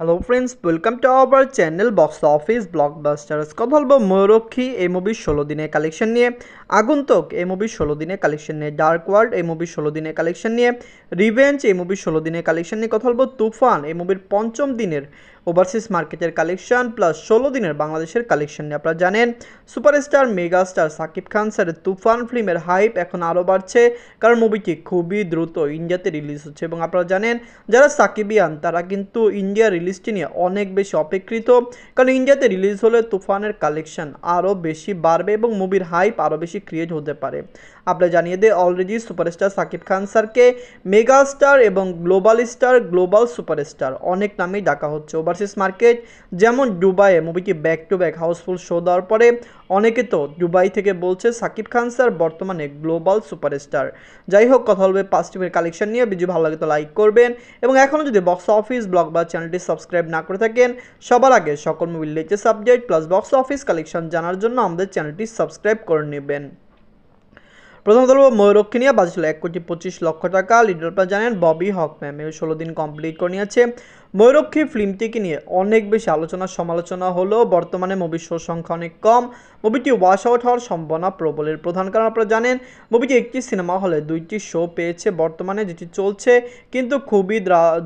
hello friends welcome to our channel box office blockbusters কথা বলবো ময়ূরক্ষী এই মুভির ষোলো দিনের কালেকশন নিয়ে আগন্তক এই মুভির ষোলো দিনের কালেকশন নিয়ে ডার্ক ওয়ার্ল্ড এই মুভির ষোলো দিনের কালেকশন নিয়ে রিভেঞ্জ এই মুভির ষোলো দিনের কালেকশন নিয়ে কথা বলবো তুফান এই মুভির পঞ্চম দিনের ওভারসিজ মার্কেটের কালেকশন প্লাস ষোলো দিনের বাংলাদেশের কালেকশন নিয়ে আপনারা জানেন সুপারস্টার মেগাস্টার সাকিব খান স্যারের তুফান ফিল্মের হাইপ এখন আরও বাড়ছে কারণ মুভিটি খুবই দ্রুত ইন্ডিয়াতে রিলিজ হচ্ছে এবং আপনারা জানেন যারা সাকিবিয়ান তারা কিন্তু ইন্ডিয়া রিলিজটি নিয়ে অনেক বেশি অপেক্ষিত কারণ ইন্ডিয়াতে রিলিজ হলে তুফানের কালেকশন আরও বেশি বাড়বে এবং মুভির হাইপ আরও বেশি ক্রিয়েট হতে পারে আপনারা জানিয়ে দেয় অলরেডি সুপারস্টার সাকিব খান স্যারকে মেগা স্টার এবং গ্লোবাল স্টার গ্লোবাল সুপারস্টার অনেক নামেই ডাকা হচ্ছে ওভারসিজ মার্কেট যেমন দুবাইয়ে মুভিটি back to back housefull show দেওয়ার পরে অনেকে তো দুবাই থেকে বলছে সাকিব খান স্যার বর্তমানে গ্লোবাল সুপারস্টার যাই হোক কথা বলবে পাঁচ টিমের কালেকশন নিয়ে ভিডিও ভালো লাগে তো লাইক করবেন এবং এখনও যদি বক্স অফিস ব্লগ বা চ্যানেলটি সাবস্ক্রাইব না করে থাকেন সবার আগে সকল মুভির latest update plus box office collection জানার জন্য আমাদের চ্যানেলটি সাবস্ক্রাইব করে নেবেন প্রথম দল ময়ূরক্ষী নিয়ে বাজে ছিল এক কোটি পঁচিশ লক্ষ টাকা লিডাররা জানেন ববি হক ম্যাম এই ষোলো দিন কমপ্লিট করে নিয়েছে ময়ূরক্ষী ফিল্মটিকে নিয়ে অনেক বেশি আলোচনা সমালোচনা হলো বর্তমানে মুভির শো সংখ্যা অনেক কম মুভিটি ওয়াশ আউট হওয়ার সম্ভাবনা প্রবলের প্রধান কারণ আপনারা জানেন মুভিটি একটি সিনেমা হলে দুইটি শো পেয়েছে বর্তমানে যেটি চলছে কিন্তু খুবই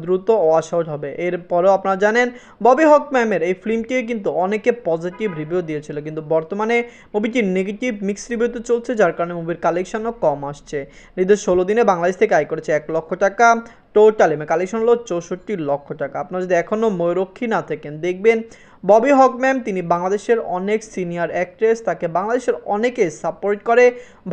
দ্রুত ওয়াশ আউট হবে এরপরেও আপনারা জানেন ববি হক ম্যামের এই ফিল্মটিকে কিন্তু অনেকে পজিটিভ রিভিউ দিয়েছিল কিন্তু বর্তমানে মুভিটি নেগেটিভ মিক্স রিভিউতে চলছে যার কারণে মুভির কালেকশন কালেকশনও কম আসছে নিজেদের ষোলো দিনে বাংলাদেশ থেকে আয় করেছে এক লক্ষ টাকা টোটাল কালেকশন হলো চৌষট্টি লক্ষ টাকা আপনারা যদি এখনও ময়ূরক্ষী না থাকেন দেখবেন ববি হক ম্যাম তিনি বাংলাদেশের অনেক সিনিয়র অ্যাক্ট্রেস তাকে বাংলাদেশের অনেকে সাপোর্ট করে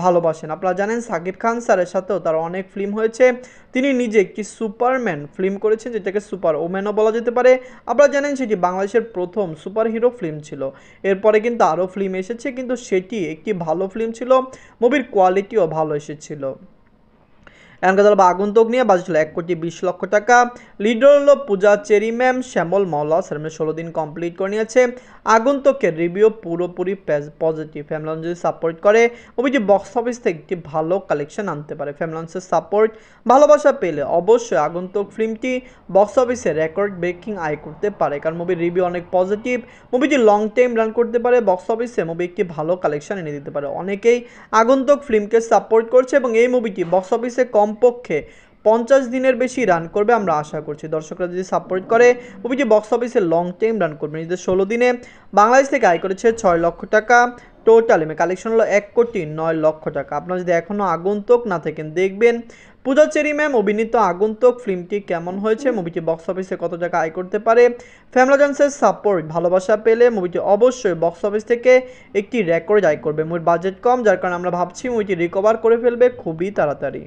ভালোবাসেন আপনারা জানেন সাকিব খান স্যারের সাথেও তার অনেক ফিল্ম হয়েছে তিনি নিজে একটি সুপারম্যান ফিল্ম করেছেন যেটাকে সুপার ওম্যানও বলা যেতে পারে আপনারা জানেন সেটি বাংলাদেশের প্রথম সুপার হিরো ফিল্ম ছিল এরপরে কিন্তু আরও ফিল্ম এসেছে কিন্তু সেটি একটি ভালো ফিল্ম ছিল মুভির কোয়ালিটিও ভালো এসেছিল এখানকার বা আগন্তুক নিয়ে বাজেছিল ছিল এক কোটি বিশ লক্ষ টাকা লিডার হল পূজা চেরি ম্যাম শ্যামল মৌলা সেরমে ষোলো দিন কমপ্লিট করে নিয়েছে আগন্তুকের রিভিউ পুরোপুরি পজিটিভ ফ্যামলন যদি সাপোর্ট করে মুভিটি বক্স অফিস থেকে একটি ভালো কালেকশন আনতে পারে ফ্যামিলন্সের সাপোর্ট ভালোবাসা পেলে অবশ্যই আগন্তুক ফিল্মটি বক্স অফিসে রেকর্ড ব্রেকিং আয় করতে পারে কারণ মুভির রিভিউ অনেক পজিটিভ মুভিটি লং টাইম রান করতে পারে বক্স অফিসে মুভি একটি ভালো কালেকশন এনে দিতে পারে অনেকেই আগন্তুক ফিল্মকে সাপোর্ট করছে এবং এই মুভিটি বক্স অফিসে কম কমপক্ষে পঞ্চাশ দিনের বেশি রান করবে আমরা আশা করছি দর্শকরা যদি সাপোর্ট করে মুভিটি বক্স অফিসে লং টাইম রান করবে নিজেদের ষোলো দিনে বাংলাদেশ থেকে আয় করেছে ছয় লক্ষ টাকা টোটাল এমে কালেকশন হলো এক কোটি নয় লক্ষ টাকা আপনারা যদি এখনও আগন্তুক না থাকেন দেখবেন পূজা চেরি ম্যাম অভিনীত আগন্তুক ফিল্মটি কেমন হয়েছে মুভিটি বক্স অফিসে কত টাকা আয় করতে পারে ফ্যামিলা জনসের সাপোর্ট ভালোবাসা পেলে মুভিটি অবশ্যই বক্স অফিস থেকে একটি রেকর্ড আয় করবে মুভির বাজেট কম যার কারণে আমরা ভাবছি মুভিটি রিকভার করে ফেলবে খুবই তাড়াতাড়ি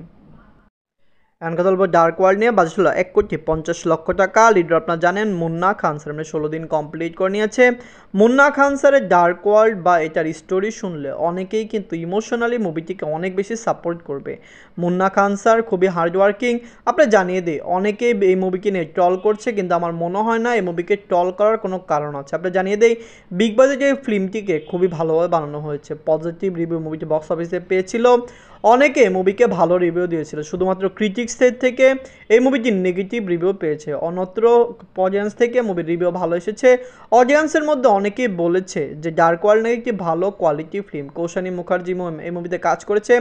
এখানকার ডার্ক ওয়ার্ল্ড নিয়ে বাজে ছিল এক কোটি পঞ্চাশ লক্ষ টাকা লিডার আপনার জানেন মুন্না খান স্যার মানে ষোলো দিন কমপ্লিট করে নিয়েছে মুন্না খান স্যারের ডার্ক ওয়ার্ল্ড বা এটার স্টোরি শুনলে অনেকেই কিন্তু ইমোশনালি মুভিটিকে অনেক বেশি সাপোর্ট করবে মুন্না খান স্যার খুবই হার্ডওয়ার্কিং আপনি জানিয়ে দিই অনেকেই এই মুভিকে নিয়ে ট্রল করছে কিন্তু আমার মনে হয় না এই মুভিকে ট্রল করার কোনো কারণ আছে আপনি জানিয়ে দিই বিগ বাজেট এই ফিল্মটিকে খুবই ভালোভাবে বানানো হয়েছে পজিটিভ রিভিউ মুভিটি বক্স অফিসে পেয়েছিল অনেকে মুভিকে ভালো রিভিউ দিয়েছিল শুধুমাত্র ক্রিটিক্সের থেকে এই মুভিটি নেগেটিভ রিভিউ পেয়েছে অন্যত্র অডিয়েন্স থেকে মুভির রিভিউ ভালো এসেছে অডিয়েন্সের মধ্যে অনেকেই বলেছে যে ডার্ক ওয়ার্ল্ড নাকি একটি ভালো কোয়ালিটি ফিল্ম কৌশানী মুখার্জি এই মুভিতে কাজ করেছে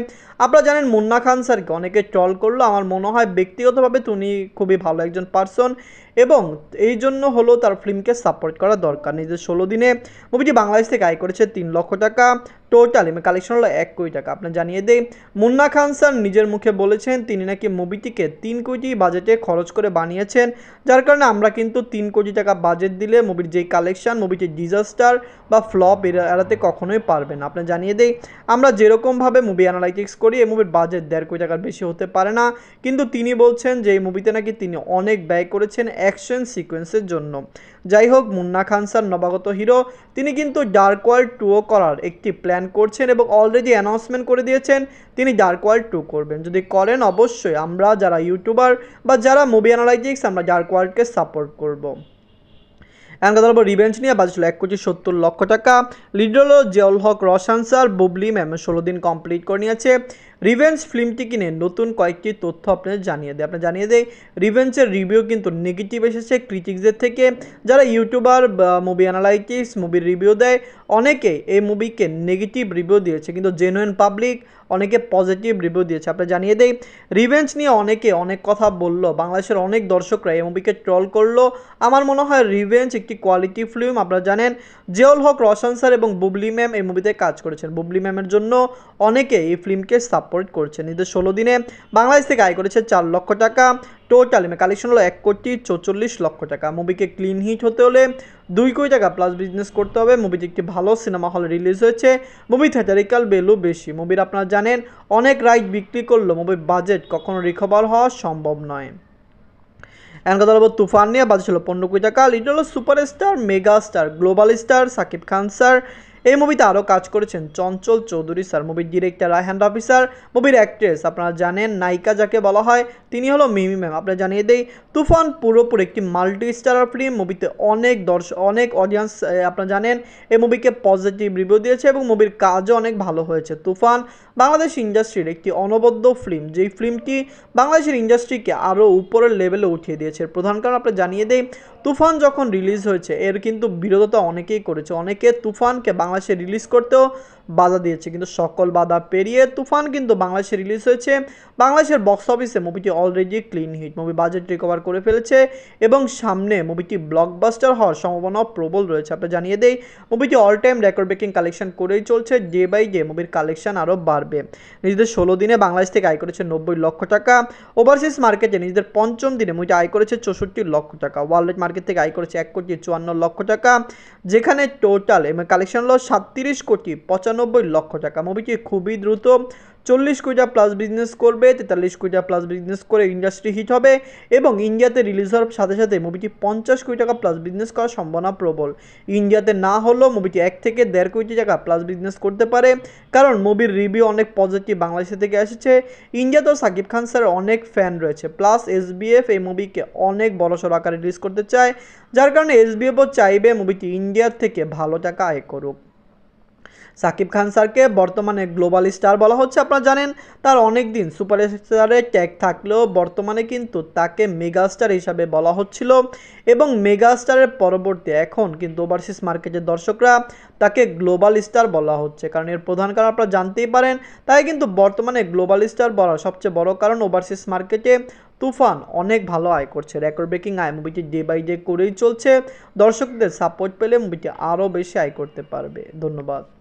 আপনারা জানেন মুন্না খান স্যারকে অনেকে ট্রল করলো আমার মনে হয় ব্যক্তিগতভাবে তিনি খুবই ভালো একজন পার্সন এবং এই জন্য হলো তার ফিল্মকে সাপোর্ট করা দরকার নিজের ষোলো দিনে মুভিটি বাংলাদেশ থেকে আয় করেছে তিন লক্ষ টাকা টোটাল কালেকশন হলো এক কোটি টাকা আপনার জানিয়ে দেই মুন্না খান স্যার নিজের মুখে বলেছেন তিনি নাকি মুভিটিকে তিন কোটি বাজেটে খরচ করে বানিয়েছেন যার কারণে আমরা কিন্তু তিন কোটি টাকা বাজেট দিলে মুভির যেই কালেকশন মুভিটির ডিজাস্টার বা ফ্লপ এড়াতে কখনোই পারবেন আপনার জানিয়ে দেই আমরা যেরকমভাবে মুভি অ্যানালাইটিক্স করি এই মুভির বাজেট দেড় কোটি টাকার বেশি হতে পারে না কিন্তু তিনি বলছেন যে এই মুভিতে নাকি তিনি অনেক ব্যয় করেছেন অ্যাকশন সিকোয়েন্সের জন্য যাই হোক মুন্না খান স্যার নবাগত হিরো তিনি কিন্তু ডার্ক ওয়ার্ল্ড টুও করার একটি প্ল্যান প্ল্যান করছেন এবং অলরেডি অ্যানাউন্সমেন্ট করে দিয়েছেন তিনি ডার্ক ওয়ার্ল্ড টু করবেন যদি করেন অবশ্যই আমরা যারা ইউটিউবার বা যারা মুভি অ্যানালাইটিক্স আমরা ডার্ক ওয়ার্ল্ডকে সাপোর্ট করবো এখন কথা বলবো রিভেঞ্জ নিয়ে বাজেট ছিল এক কোটি সত্তর লক্ষ টাকা লিডল জেল হক রসানসার বুবলি ম্যাম ষোলো দিন কমপ্লিট করে নিয়েছে রিভেঞ্জ ফিল্মটি কিনে নতুন কয়েকটি তথ্য আপনাদের জানিয়ে দেয় আপনার জানিয়ে দেয় রিভেঞ্জের রিভিউ কিন্তু নেগেটিভ এসেছে ক্রিটিক্সদের থেকে যারা ইউটিউবার মুভি অ্যানালাইটিক্স মুভির রিভিউ দেয় অনেকে এই মুভিকে নেগেটিভ রিভিউ দিয়েছে কিন্তু জেনুইন পাবলিক অনেকে পজিটিভ রিভিউ দিয়েছে আপনার জানিয়ে দেয় রিভেঞ্জ নিয়ে অনেকে অনেক কথা বললো বাংলাদেশের অনেক দর্শকরা এই মুভিকে ট্রল করলো আমার মনে হয় রিভেঞ্জ একটি কোয়ালিটি ফিল্ম আপনারা জানেন জেওল হক রশান স্যার এবং বুবলি ম্যাম এই মুভিতে কাজ করেছেন বুবলি ম্যামের জন্য অনেকে এই ফিল্মকে সাপোর্ট করছে নিজের ষোলো দিনে বাংলাদেশ থেকে আয় করেছে চার লক্ষ টাকা টোটাল কালেকশন হলো এক কোটি চৌচল্লিশ লক্ষ টাকা মুভিকে ক্লিন হিট হতে হলে দুই কোটি টাকা প্লাস বিজনেস করতে হবে মুভিটি একটি ভালো সিনেমা হলে রিলিজ হয়েছে মুভি থিয়েটারিক্যাল ভ্যালু বেশি মুভির আপনারা জানেন অনেক রাইট বিক্রি করলো মুভির বাজেট কখনো রিকভার হওয়া সম্ভব নয় এখন কথা বলবো তুফান নিয়ে বাজে ছিল পনেরো কোটি টাকা little super superstar mega star global star Shakib Khan sir এই মুভিতে আরও কাজ করেছেন চঞ্চল চৌধুরী স্যার মুভির ডিরেক্টর আই হ্যান্ড অফিসার মুভির অ্যাক্ট্রেস আপনারা জানেন নায়িকা যাকে বলা হয় তিনি হলো মিমি ম্যাম আপনারা জানিয়ে দেই তুফান পুরোপুরি একটি মাল্টি স্টারার ফিল্ম মুভিতে অনেক দর্শক অনেক অডিয়েন্স আপনারা জানেন এই মুভিকে পজিটিভ রিভিউ দিয়েছে এবং মুভির কাজও অনেক ভালো হয়েছে তুফান বাংলাদেশ ইন্ডাস্ট্রির একটি অনবদ্য ফিল্ম যেই ফিল্মটি বাংলাদেশের ইন্ডাস্ট্রিকে আরও উপরের লেভেলে উঠিয়ে দিয়েছে প্রধান কারণ আপনারা জানিয়ে দেই তুফান যখন রিলিজ হয়েছে এর কিন্তু বিরোধিতা অনেকেই করেছে অনেকে তুফানকে বাংলাদেশে রিলিজ করতেও বাধা দিয়েছে কিন্তু সকল বাধা পেরিয়ে তুফান কিন্তু বাংলাদেশে রিলিজ হয়েছে বাংলাদেশের বক্স অফিসে মুভিটি already clean hit movie budget recover করে ফেলেছে এবং সামনে মুভিটি ব্লকবাস্টার হওয়ার সম্ভাবনা প্রবল রয়েছে আপনি জানিয়ে দেই মুভিটি all time record breaking collection করেই চলছে ডে বাই ডে মুভির কালেকশন আরও বাড়বে নিজেদের ষোলো দিনে বাংলাদেশ থেকে আয় করেছে নব্বই লক্ষ টাকা ওভারসিজ মার্কেটে নিজেদের পঞ্চম দিনে মুভিটি আয় করেছে চৌষট্টি লক্ষ টাকা ওয়ার্ল্ড মার্কেট থেকে আয় করেছে এক কোটি চুয়ান্ন লক্ষ টাকা যেখানে টোটাল কালেকশন হলো সাতত্রিশ কোটি পঁচান্ন পঁচানব্বই লক্ষ টাকা মুভিটি খুবই দ্রুত চল্লিশ কোটি প্লাস বিজনেস করবে তেতাল্লিশ কোটি প্লাস বিজনেস করে ইন্ডাস্ট্রি হিট হবে এবং ইন্ডিয়াতে রিলিজ হওয়ার সাথে সাথে মুভিটি পঞ্চাশ কোটি টাকা প্লাস বিজনেস করার সম্ভাবনা প্রবল ইন্ডিয়াতে না হলেও মুভিটি এক থেকে দেড় কোটি টাকা প্লাস বিজনেস করতে পারে কারণ মুভির রিভিউ অনেক পজিটিভ বাংলাদেশে থেকে এসেছে ইন্ডিয়াতেও সাকিব খান স্যার অনেক ফ্যান রয়েছে প্লাস এসবিএফ এই মুভিকে অনেক বড়সড় আকারে রিলিজ করতে চায় যার কারণে এসবিএফও চাইবে মুভিটি ইন্ডিয়ার থেকে ভালো টাকা আয় করুক সাকিব খান স্যারকে বর্তমানে গ্লোবাল স্টার বলা হচ্ছে আপনারা জানেন তার অনেক দিন সুপারস্টারের ট্যাগ থাকলেও বর্তমানে কিন্তু তাকে মেগাস্টার হিসাবে বলা হচ্ছিল এবং মেগাস্টারের পরবর্তী এখন কিন্তু ওভারসিস মার্কেটের দর্শকরা তাকে গ্লোবাল স্টার বলা হচ্ছে কারণ এর প্রধান কারণ আপনারা জানতেই পারেন তাই কিন্তু বর্তমানে গ্লোবাল স্টার বলার সবচেয়ে বড় কারণ ওভারসিস মার্কেটে তুফান অনেক ভালো আয় করছে রেকর্ড ব্রেকিং আয় মুভিটি ডে বাই ডে করেই চলছে দর্শকদের সাপোর্ট পেলে মুভিটি আরও বেশি আয় করতে পারবে ধন্যবাদ